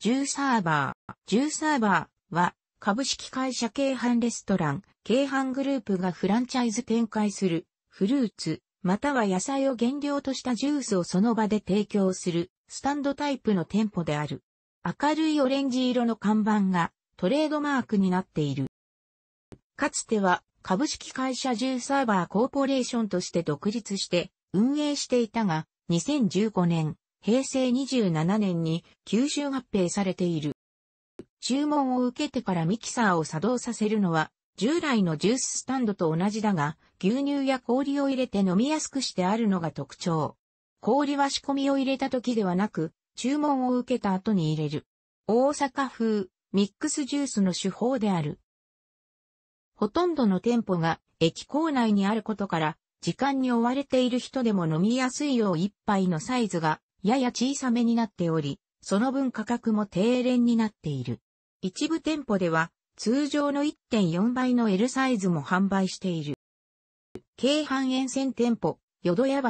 10サーバー。10サーバーは株式会社京阪レストラン、京阪グループがフランチャイズ展開するフルーツ、または野菜を原料としたジュースをその場で提供するスタンドタイプの店舗である。明るいオレンジ色の看板がトレードマークになっている。かつては株式会社ジューサーバーコーポレーションとして独立して運営していたが、2015年、平成27年に吸収合併されている。注文を受けてからミキサーを作動させるのは、従来のジューススタンドと同じだが、牛乳や氷を入れて飲みやすくしてあるのが特徴。氷は仕込みを入れた時ではなく、注文を受けた後に入れる。大阪風ミックスジュースの手法である。ほとんどの店舗が駅構内にあることから、時間に追われている人でも飲みやすいよう一杯のサイズがやや小さめになっており、その分価格も低廉になっている。一部店舗では、通常の1.4倍の L サイズも販売している。京阪沿線店舗、淀屋橋、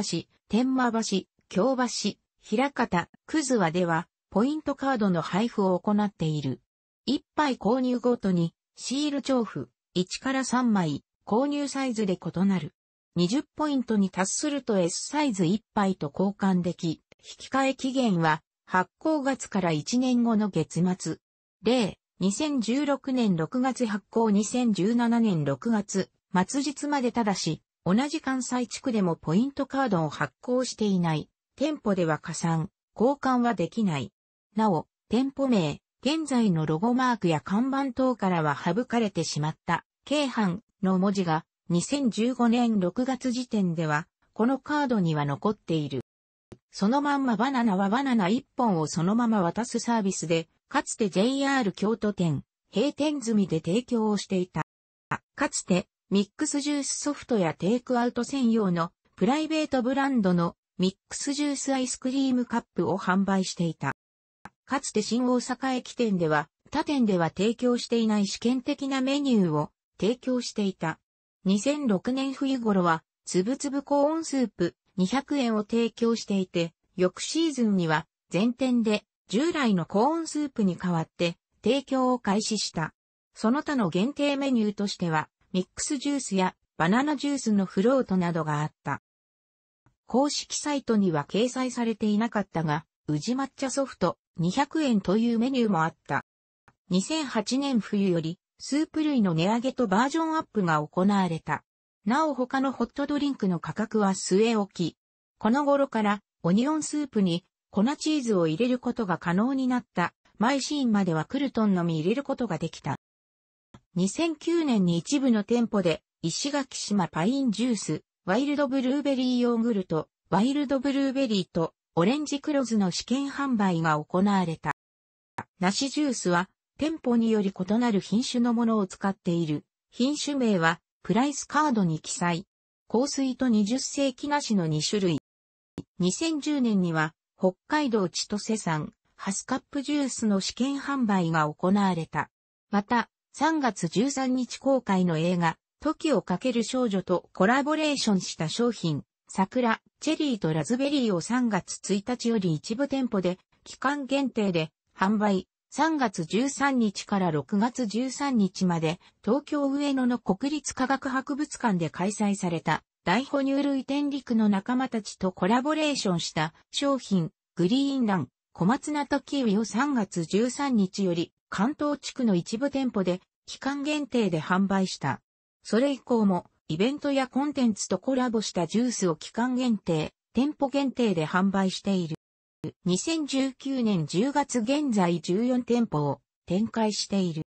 天満橋、京橋、平方、くずわでは、ポイントカードの配布を行っている。一杯購入ごとに、シール調布、1から3枚、購入サイズで異なる。20ポイントに達すると S サイズ1杯と交換でき、引換期限は発行月から1年後の月末。例、2016年6月発行2017年6月末日までただし、同じ関西地区でもポイントカードを発行していない。店舗では加算、交換はできない。なお、店舗名、現在のロゴマークや看板等からは省かれてしまった、京阪の文字が2015年6月時点では、このカードには残っている。そのまんまバナナはバナナ1本をそのまま渡すサービスで、かつて JR 京都店、閉店済みで提供をしていた。かつて、ミックスジュースソフトやテイクアウト専用のプライベートブランドのミックスジュースアイスクリームカップを販売していた。かつて新大阪駅店では、他店では提供していない試験的なメニューを提供していた。2006年冬頃は、つぶつぶコーンスープ、200円を提供していて、翌シーズンには全店で従来のコーンスープに代わって提供を開始した。その他の限定メニューとしては、ミックスジュースやバナナジュースのフロートなどがあった。公式サイトには掲載されていなかったが、宇治抹茶ソフト200円というメニューもあった。2008年冬より、スープ類の値上げとバージョンアップが行われた。なお他のホットドリンクの価格は据え置き。この頃からオニオンスープに粉チーズを入れることが可能になったマイシーンまではクルトンのみ入れることができた。2009年に一部の店舗で石垣島パインジュース、ワイルドブルーベリーヨーグルト、ワイルドブルーベリーとオレンジクローズの試験販売が行われた。梨ジュースは店舗により異なる品種のものを使っている。品種名はプライスカードに記載。香水と20世紀しの2種類。2010年には、北海道千歳産、ハスカップジュースの試験販売が行われた。また、3月13日公開の映画、時をかける少女とコラボレーションした商品、桜、チェリーとラズベリーを3月1日より一部店舗で、期間限定で販売、3月13日から6月13日まで東京上野の国立科学博物館で開催された大哺乳類天陸の仲間たちとコラボレーションした商品グリーンラン小松菜とキウイを3月13日より関東地区の一部店舗で期間限定で販売した。それ以降もイベントやコンテンツとコラボしたジュースを期間限定、店舗限定で販売している。2019年10月現在14店舗を展開している。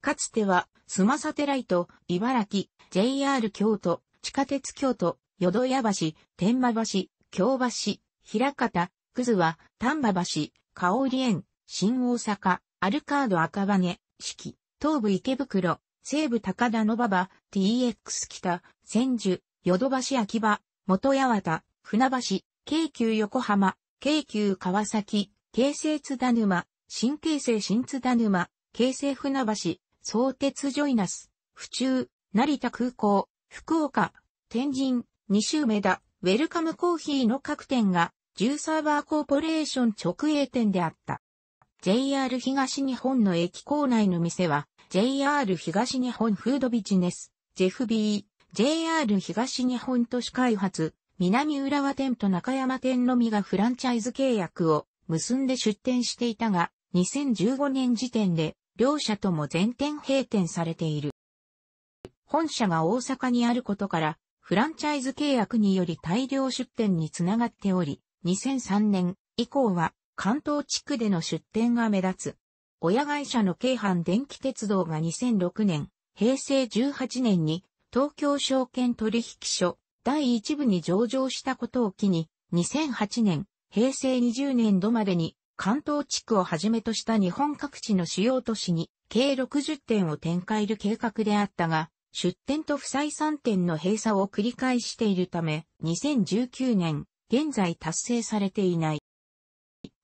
かつては、スマサテライト、茨城、JR 京都、地下鉄京都、淀屋橋、天馬橋、京橋、平方、くずは、丹波橋、香織園、新大阪、アルカード赤羽、四季、東部池袋、西部高田の馬場、TX 北、千住、淀橋秋葉、元八幡、船橋、京急横浜、京急川崎、京成津田沼、新京成新津田沼、京成船橋、相鉄ジョイナス、府中、成田空港、福岡、天神、二周目田、ウェルカムコーヒーの各店が、ジューサーバーコーポレーション直営店であった。JR 東日本の駅構内の店は、JR 東日本フードビジネス、ジェフビー、JR 東日本都市開発、南浦和店と中山店のみがフランチャイズ契約を結んで出店していたが、2015年時点で、両社とも全店閉店されている。本社が大阪にあることから、フランチャイズ契約により大量出店につながっており、2003年以降は関東地区での出店が目立つ。親会社の京阪電気鉄道が2006年、平成18年に東京証券取引所第一部に上場したことを機に、2008年、平成20年度までに、関東地区をはじめとした日本各地の主要都市に、計60店を展開る計画であったが、出店と不採算店の閉鎖を繰り返しているため、2019年、現在達成されていない。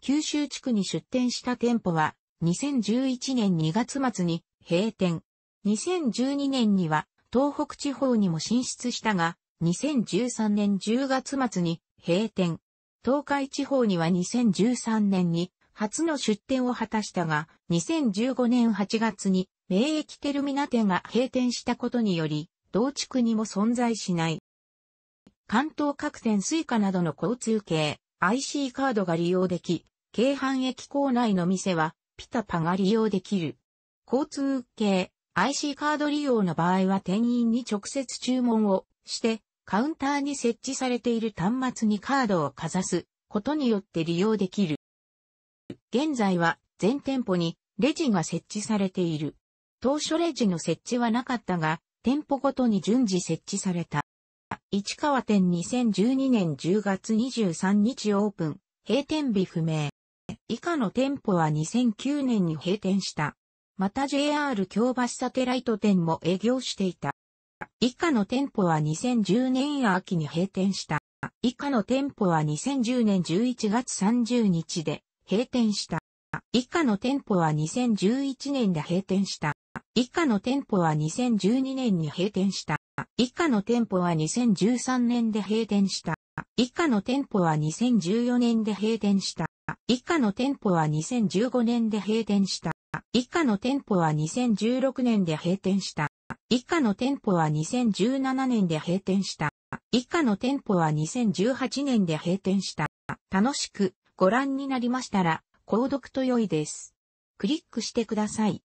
九州地区に出店した店舗は、2011年2月末に閉店。2012年には、東北地方にも進出したが、2013年10月末に閉店。東海地方には2013年に初の出店を果たしたが、2015年8月に名駅テルミナ店が閉店したことにより、同地区にも存在しない。関東各店スイカなどの交通系 IC カードが利用でき、京阪駅構内の店はピタパが利用できる。交通系 IC カード利用の場合は店員に直接注文をしてカウンターに設置されている端末にカードをかざすことによって利用できる。現在は全店舗にレジが設置されている。当初レジの設置はなかったが、店舗ごとに順次設置された。市川店2012年10月23日オープン、閉店日不明。以下の店舗は2009年に閉店した。また JR 京橋サテライト店も営業していた。以下の店舗は2010年秋に閉店した。以下の店舗は2010年11月30日で閉店した。以下の店舗は2011年で閉店した。以下の店舗は2012年に閉店した。以下の店舗は2013年で閉店した。以下の店舗は2014年で閉店した。以下の店舗は2015年で閉店した。以下の店舗は2016年で閉店した。以下の店舗は2017年で閉店した。以下の店舗は2018年で閉店した。楽しくご覧になりましたら、購読と良いです。クリックしてください。